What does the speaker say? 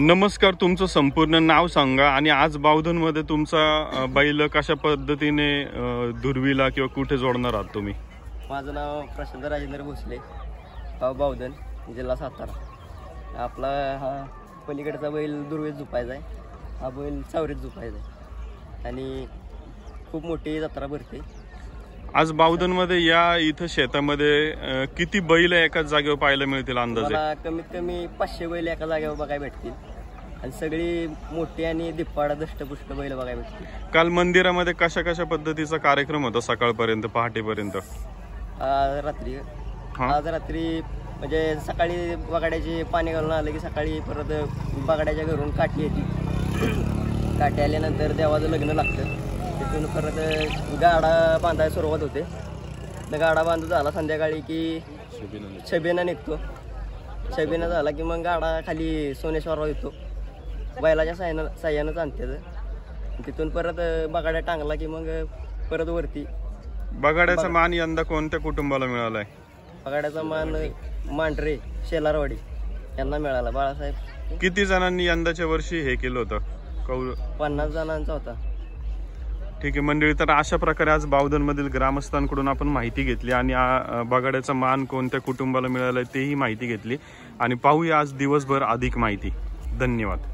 नमस्कार तुमचं संपूर्ण नाव सांगा आणि आज मध्ये तुमचा बैल कशा पद्धतीने दुर्वीला किंवा कुठे जोडणार आहात तुम्ही माझं नाव प्रशांत राजेंद्र भोसले बावधन जिल्हा सातारा आपला हा पलीकडचा बैल दुर्वीत झुपायचा आहे हा बैल सावरीत झुपायचा आहे आणि खूप मोठी जत्रा भरते आज मध्ये या इथं शेतामध्ये किती बैल एकाच जागेवर पाहायला मिळतील अंदाजे कमीत कमी पाचशे बैल एका जागेवर बघायला भेटतील आणि सगळी मोठी आणि दिप्पाडा दष्टपुष्ट बैल बघायला भेटतील काल मंदिरामध्ये कशा कशा पद्धतीचा कार्यक्रम होता सकाळपर्यंत पहाटेपर्यंत आज रात्री आज रात्री म्हणजे सकाळी बगाड्याचे पाणी घालून आलं की सकाळी परत बगाड्याच्या घरून काठी येते काठी आल्यानंतर देवाचं लग्न लागतं तिथून परत गाडा बांधायला सुरुवात होते गाडा बांधू झाला संध्याकाळी की छबीना निघतो छबीना झाला की मग गाडा खाली सोनेश्वरराव येतो बैलाच्या साह्यानं साह्यानं आणते तिथून परत बगाड्या टांगला की मग परत वरती बगाड्याचा मान यंदा कोणत्या कुटुंबाला मिळालाय आहे बगाड्याचा मान मांढरे शेलारवाडी यांना मिळाला बाळासाहेब किती जणांनी यंदाच्या वर्षी हे केलं होतं कौ पन्नास जणांचा होता ठीक आहे मंडळी तर अशा प्रकारे आज बावधनमधील ग्रामस्थांकडून आपण माहिती घेतली आणि बगाड्याचा मान कोणत्या कुटुंबाला मिळाला तेही माहिती घेतली आणि पाहूया आज दिवसभर अधिक माहिती धन्यवाद